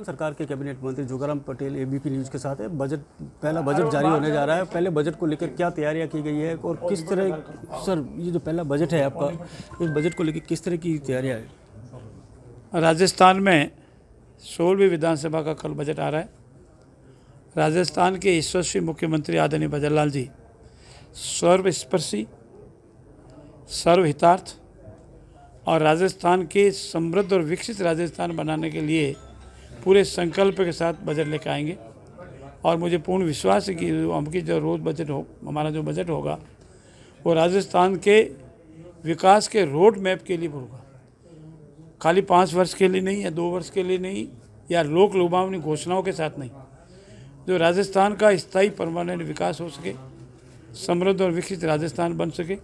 सरकार के कैबिनेट मंत्री जोगाराम पटेल एबीपी न्यूज के साथ है बजट पहला बजट जारी होने जा रहा है पहले बजट को लेकर क्या तैयारियां की गई है और किस तरह सर ये जो पहला बजट है आपका इस बजट को लेकर किस तरह की तैयारियां है राजस्थान में सोलहवीं विधानसभा का कल बजट आ रहा है राजस्थान के यशस्वी मुख्यमंत्री आदरणीय बजरलाल जी सर्वस्पर्शी सर्वहितार्थ और राजस्थान के समृद्ध और विकसित राजस्थान बनाने के लिए पूरे संकल्प के साथ बजट लेकर आएंगे और मुझे पूर्ण विश्वास है कि हम की जो रोज़ बजट हो हमारा जो बजट होगा वो राजस्थान के विकास के रोड मैप के लिए होगा खाली पाँच वर्ष के लिए नहीं या दो वर्ष के लिए नहीं या लोक लुभावनी घोषणाओं के साथ नहीं जो राजस्थान का स्थायी परमानेंट विकास हो सके समृद्ध और विकसित राजस्थान बन सके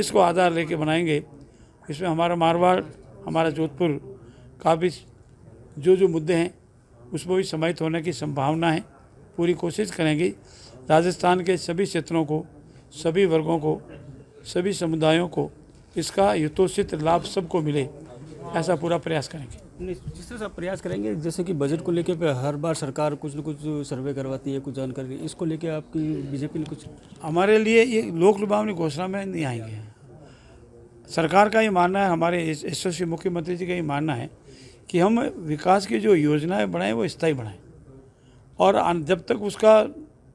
इसको आधार लेके बनाएंगे इसमें हमारा मारवाड़ हमारा जोधपुर काफ़ी जो जो मुद्दे हैं उसमें भी समाहित होने की संभावना है पूरी कोशिश करेंगे राजस्थान के सभी क्षेत्रों को सभी वर्गों को सभी समुदायों को इसका यथोचित लाभ सबको मिले ऐसा पूरा प्रयास करेंगे जिस तरह से आप प्रयास करेंगे जैसे कि बजट को लेकर हर बार सरकार कुछ न कुछ सर्वे करवाती है कुछ जानकारी इसको लेकर आपकी बीजेपी ने कुछ हमारे लिए ये लोक लुभावनी घोषणा में नहीं आएंगे सरकार का ये मानना है हमारे यशस्वी मुख्यमंत्री जी का ये मानना है कि हम विकास की जो योजनाएं बनाएं वो स्थायी बनाएं और जब तक उसका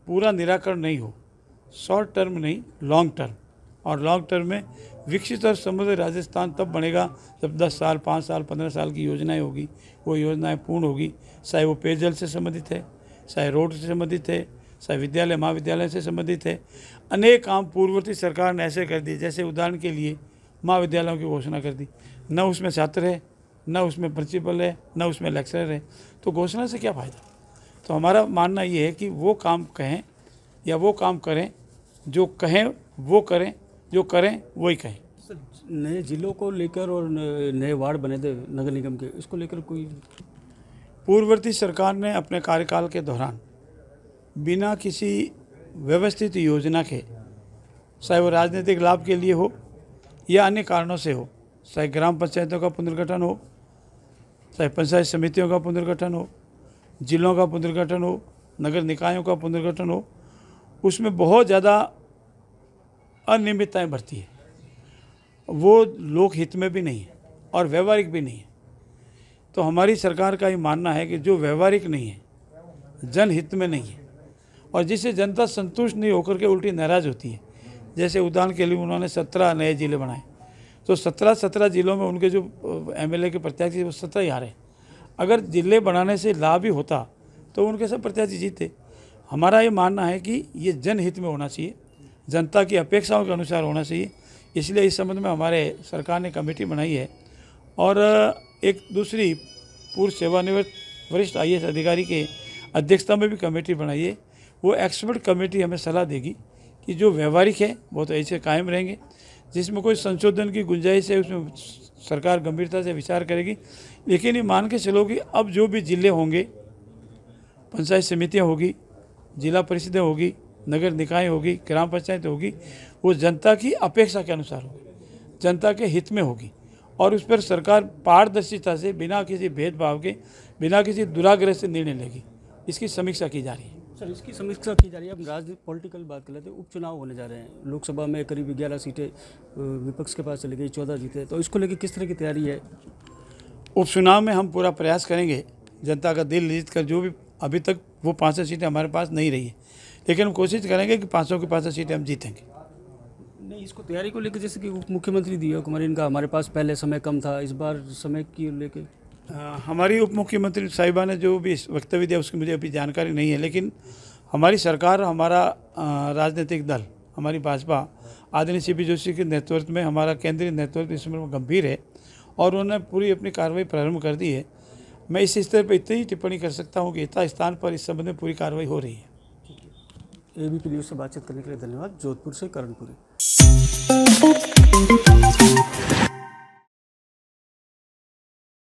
पूरा निराकरण नहीं हो शॉर्ट टर्म नहीं लॉन्ग टर्म और लॉन्ग टर्म में विकसित और समृद्ध राजस्थान तब बनेगा जब 10 साल 5 साल 15 साल की योजनाएं होगी वो योजनाएं पूर्ण होगी चाहे वो पेयजल से संबंधित है चाहे रोड से संबंधित है चाहे विद्यालय महाविद्यालय से संबंधित है अनेक काम पूर्ववर्ती सरकार ने ऐसे कर दिए जैसे उदाहरण के लिए महाविद्यालयों की घोषणा कर दी न उसमें छात्र है ना उसमें प्रिंसिपल है ना उसमें लेक्चरर है तो घोषणा से क्या फ़ायदा तो हमारा मानना ये है कि वो काम कहें या वो काम करें जो कहें वो करें जो करें वही कहें नए जिलों को लेकर और नए वार्ड बने थे नगर निगम के इसको लेकर कोई पूर्ववर्ती सरकार ने अपने कार्यकाल के दौरान बिना किसी व्यवस्थित योजना के चाहे वो राजनीतिक लाभ के लिए हो या अन्य कारणों से हो चाहे ग्राम पंचायतों का पुनर्गठन हो चाहे पंचायत समितियों का पुनर्गठन हो जिलों का पुनर्गठन हो नगर निकायों का पुनर्गठन हो उसमें बहुत ज़्यादा अनियमितताएँ भरती है वो लोक हित में भी नहीं है और व्यवहारिक भी नहीं है तो हमारी सरकार का ये मानना है कि जो व्यवहारिक नहीं है जनहित में नहीं है और जिससे जनता संतुष्ट नहीं होकर के उल्टी नाराज होती है जैसे उदाहरण के लिए उन्होंने सत्रह नए ज़िले बनाए तो सत्रह सत्रह ज़िलों में उनके जो एमएलए के प्रत्याशी वो सत्रह ही हारे अगर ज़िले बनाने से लाभ ही होता तो उनके सब प्रत्याशी जीते हमारा ये मानना है कि ये जनहित में होना चाहिए जनता की अपेक्षाओं के अनुसार होना चाहिए इसलिए इस संबंध में हमारे सरकार ने कमेटी बनाई है और एक दूसरी पूर्व सेवानिवृत्त वरिष्ठ आई अधिकारी के अध्यक्षता में भी कमेटी बनाई है वो एक्सपर्ट कमेटी हमें सलाह देगी कि जो व्यवहारिक है वो तो ऐसे कायम रहेंगे जिसमें कोई संशोधन की गुंजाइश है उसमें सरकार गंभीरता से विचार करेगी लेकिन ये मान के चलो कि अब जो भी ज़िले होंगे पंचायत समितियाँ होगी जिला परिषदें होगी नगर निकाय होगी ग्राम पंचायत होगी वो जनता की अपेक्षा के अनुसार होगी जनता के हित में होगी और उस पर सरकार पारदर्शिता से बिना किसी भेदभाव के बिना किसी दुराग्रह से निर्णय लेगी इसकी समीक्षा की जा रही है सर इसकी समीक्षा की जा रही है अब राजनीतिक पॉलिटिकल बात कर लेते उपचुनाव होने जा रहे हैं लोकसभा में करीब ग्यारह सीटें विपक्ष के पास चली गई चौदह जीते तो इसको लेकर किस तरह की तैयारी है उपचुनाव में हम पूरा प्रयास करेंगे जनता का दिल जीत कर जो भी अभी तक वो पाँच सौ सीटें हमारे पास नहीं रही है लेकिन हम कोशिश करेंगे कि पाँच सौ की पाँच सौ सीटें हम जीतेंगे नहीं इसको तैयारी को लेकर जैसे कि उप मुख्यमंत्री दिया कुमारी इनका हमारे पास पहले समय कम था इस बार समय की लेकर हमारी उप मुख्यमंत्री साहिबा ने जो भी वक्तव्य दिया उसकी मुझे अभी जानकारी नहीं है लेकिन हमारी सरकार हमारा राजनीतिक दल हमारी भाजपा आदरणीय सी जोशी के नेतृत्व में हमारा केंद्रीय नेतृत्व इस समय गंभीर है और उन्होंने पूरी अपनी कार्रवाई प्रारंभ कर दी है मैं इस स्तर पर इतनी ही टिप्पणी कर सकता हूँ कि इतना स्थान पर इस संबंध में पूरी कार्रवाई हो रही है ए बी पी न्यूज़ से बातचीत करने के लिए धन्यवाद जोधपुर से करणपुरी